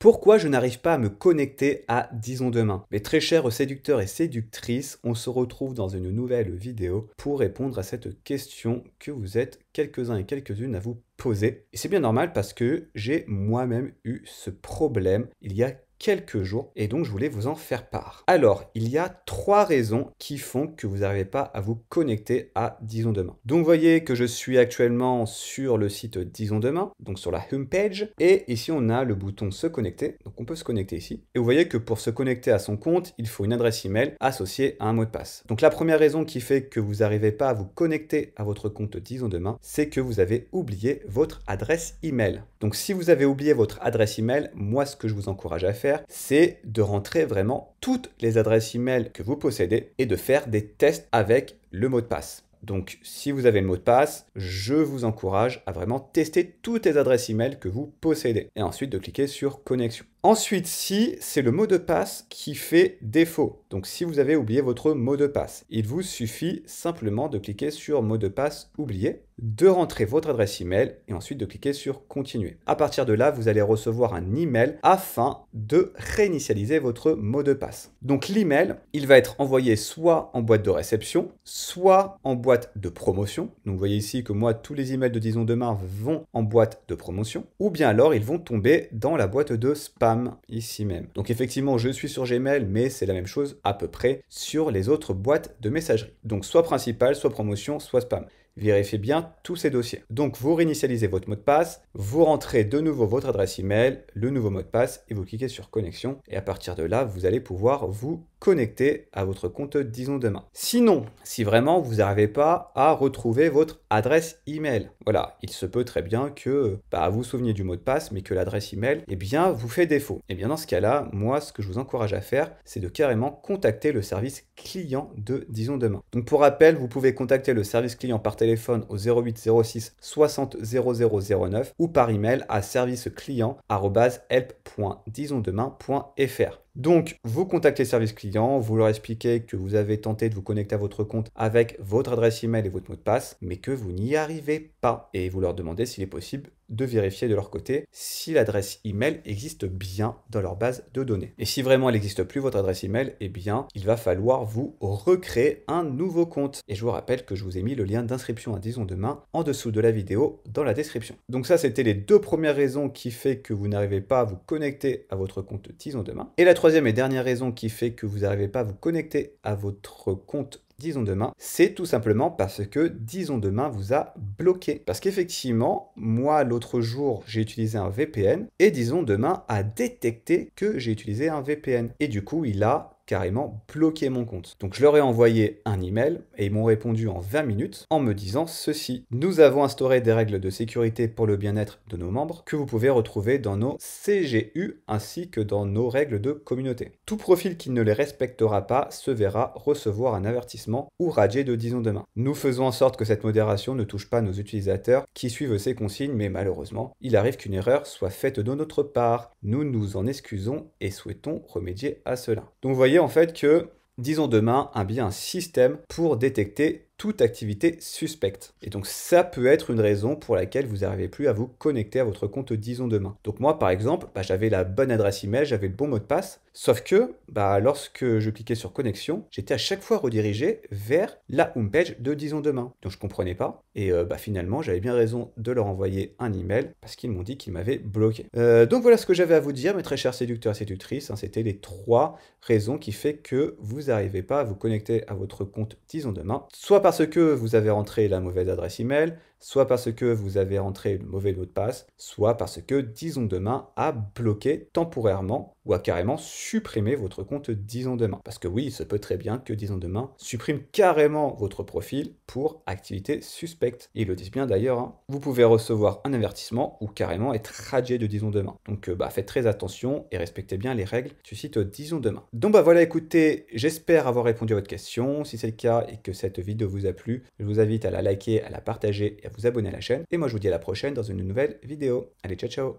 Pourquoi je n'arrive pas à me connecter à Disons Demain Mes très chers séducteurs et séductrices, on se retrouve dans une nouvelle vidéo pour répondre à cette question que vous êtes quelques-uns et quelques-unes à vous poser. Et c'est bien normal parce que j'ai moi-même eu ce problème il y a quelques jours et donc je voulais vous en faire part. Alors, il y a trois raisons qui font que vous n'arrivez pas à vous connecter à Disons Demain. Donc, vous voyez que je suis actuellement sur le site Disons Demain, donc sur la homepage, et ici on a le bouton se connecter, donc on peut se connecter ici. Et vous voyez que pour se connecter à son compte, il faut une adresse email associée à un mot de passe. Donc, la première raison qui fait que vous n'arrivez pas à vous connecter à votre compte Disons Demain, c'est que vous avez oublié votre adresse email. Donc, si vous avez oublié votre adresse email, moi ce que je vous encourage à faire, c'est de rentrer vraiment toutes les adresses email que vous possédez et de faire des tests avec le mot de passe. Donc, si vous avez le mot de passe, je vous encourage à vraiment tester toutes les adresses email que vous possédez et ensuite de cliquer sur connexion. Ensuite, si, c'est le mot de passe qui fait défaut. Donc si vous avez oublié votre mot de passe, il vous suffit simplement de cliquer sur mot de passe oublié, de rentrer votre adresse email et ensuite de cliquer sur continuer. À partir de là, vous allez recevoir un email afin de réinitialiser votre mot de passe. Donc l'email, il va être envoyé soit en boîte de réception, soit en boîte de promotion. Donc vous voyez ici que moi tous les emails de disons demain vont en boîte de promotion ou bien alors ils vont tomber dans la boîte de spam ici même. Donc effectivement, je suis sur Gmail, mais c'est la même chose à peu près sur les autres boîtes de messagerie. Donc soit principal, soit promotion, soit spam. Vérifiez bien tous ces dossiers. Donc vous réinitialisez votre mot de passe, vous rentrez de nouveau votre adresse email, le nouveau mot de passe et vous cliquez sur connexion. Et à partir de là, vous allez pouvoir vous connecter à votre compte Disons Demain. Sinon, si vraiment vous n'arrivez pas à retrouver votre adresse email, voilà, il se peut très bien que bah, vous vous souveniez du mot de passe, mais que l'adresse email, eh bien, vous fait défaut. Et eh bien, dans ce cas-là, moi, ce que je vous encourage à faire, c'est de carrément contacter le service client de Disons Demain. Donc, pour rappel, vous pouvez contacter le service client par téléphone au 0806 60 ou par email à serviceclient@help.disondemain.fr. Donc, vous contactez service client, vous leur expliquez que vous avez tenté de vous connecter à votre compte avec votre adresse email et votre mot de passe, mais que vous n'y arrivez pas. Et vous leur demandez s'il est possible de vérifier de leur côté si l'adresse email existe bien dans leur base de données. Et si vraiment elle n'existe plus, votre adresse email, eh bien, il va falloir vous recréer un nouveau compte. Et je vous rappelle que je vous ai mis le lien d'inscription à Disons Demain en dessous de la vidéo dans la description. Donc ça, c'était les deux premières raisons qui fait que vous n'arrivez pas à vous connecter à votre compte Disons Demain. Et la troisième et dernière raison qui fait que vous n'arrivez pas à vous connecter à votre compte Disons demain, c'est tout simplement parce que Disons demain vous a bloqué. Parce qu'effectivement, moi l'autre jour, j'ai utilisé un VPN et Disons demain a détecté que j'ai utilisé un VPN. Et du coup, il a carrément bloqué mon compte. Donc je leur ai envoyé un email et ils m'ont répondu en 20 minutes en me disant ceci. Nous avons instauré des règles de sécurité pour le bien-être de nos membres que vous pouvez retrouver dans nos CGU ainsi que dans nos règles de communauté. Tout profil qui ne les respectera pas se verra recevoir un avertissement ou radier de disons demain. Nous faisons en sorte que cette modération ne touche pas nos utilisateurs qui suivent ces consignes mais malheureusement, il arrive qu'une erreur soit faite de notre part. Nous nous en excusons et souhaitons remédier à cela. Donc vous voyez, en fait que, disons demain, un, bien un système pour détecter toute activité suspecte. Et donc ça peut être une raison pour laquelle vous n'arrivez plus à vous connecter à votre compte Disons Demain. Donc moi par exemple, bah, j'avais la bonne adresse email, j'avais le bon mot de passe, sauf que bah, lorsque je cliquais sur connexion, j'étais à chaque fois redirigé vers la homepage de Disons Demain. Donc je comprenais pas, et euh, bah, finalement j'avais bien raison de leur envoyer un email parce qu'ils m'ont dit qu'ils m'avaient bloqué. Euh, donc voilà ce que j'avais à vous dire mes très chers séducteurs et séductrices, hein. c'était les trois raisons qui fait que vous n'arrivez pas à vous connecter à votre compte Disons Demain, soit par parce que vous avez rentré la mauvaise adresse email, soit parce que vous avez rentré le mauvais mot de passe, soit parce que Disons Demain a bloqué temporairement ou a carrément supprimé votre compte Disons Demain. Parce que oui, il se peut très bien que Disons Demain supprime carrément votre profil pour activité suspecte. Ils le disent bien d'ailleurs, hein. vous pouvez recevoir un avertissement ou carrément être radié de Disons Demain. Donc euh, bah, faites très attention et respectez bien les règles du site Disons Demain. Donc bah voilà, écoutez, j'espère avoir répondu à votre question. Si c'est le cas et que cette vidéo vous a plu, je vous invite à la liker, à la partager et à vous abonner à la chaîne. Et moi, je vous dis à la prochaine dans une nouvelle vidéo. Allez, ciao, ciao